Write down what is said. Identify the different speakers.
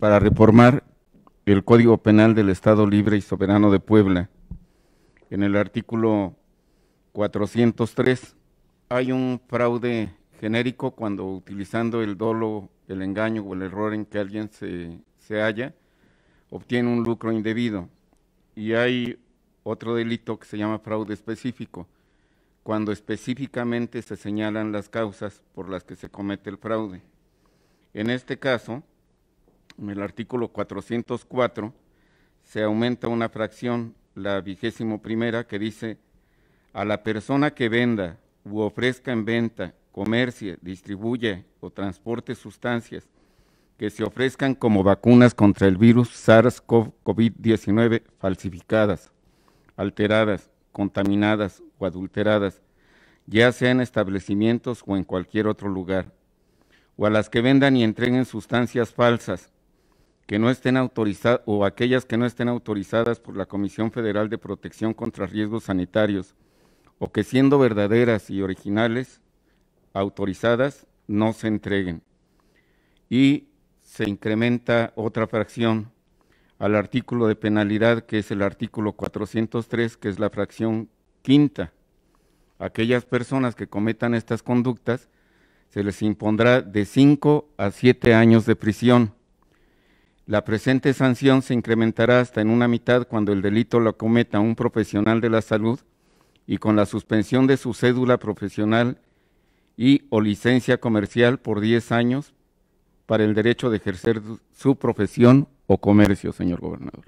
Speaker 1: para reformar el Código Penal del Estado Libre y Soberano de Puebla. En el artículo 403 hay un fraude genérico cuando utilizando el dolo, el engaño o el error en que alguien se, se halla, obtiene un lucro indebido. Y hay otro delito que se llama fraude específico, cuando específicamente se señalan las causas por las que se comete el fraude. En este caso, en el artículo 404, se aumenta una fracción, la vigésimo primera, que dice, a la persona que venda u ofrezca en venta, comercie, distribuye o transporte sustancias que se ofrezcan como vacunas contra el virus SARS-CoV-19 falsificadas, alteradas, contaminadas o adulteradas, ya sea en establecimientos o en cualquier otro lugar, o a las que vendan y entreguen sustancias falsas, que no estén autorizadas o aquellas que no estén autorizadas por la Comisión Federal de Protección contra Riesgos Sanitarios o que siendo verdaderas y originales autorizadas no se entreguen. Y se incrementa otra fracción al artículo de penalidad que es el artículo 403 que es la fracción quinta. Aquellas personas que cometan estas conductas se les impondrá de 5 a siete años de prisión la presente sanción se incrementará hasta en una mitad cuando el delito lo cometa un profesional de la salud y con la suspensión de su cédula profesional y o licencia comercial por 10 años para el derecho de ejercer su profesión o comercio, señor gobernador.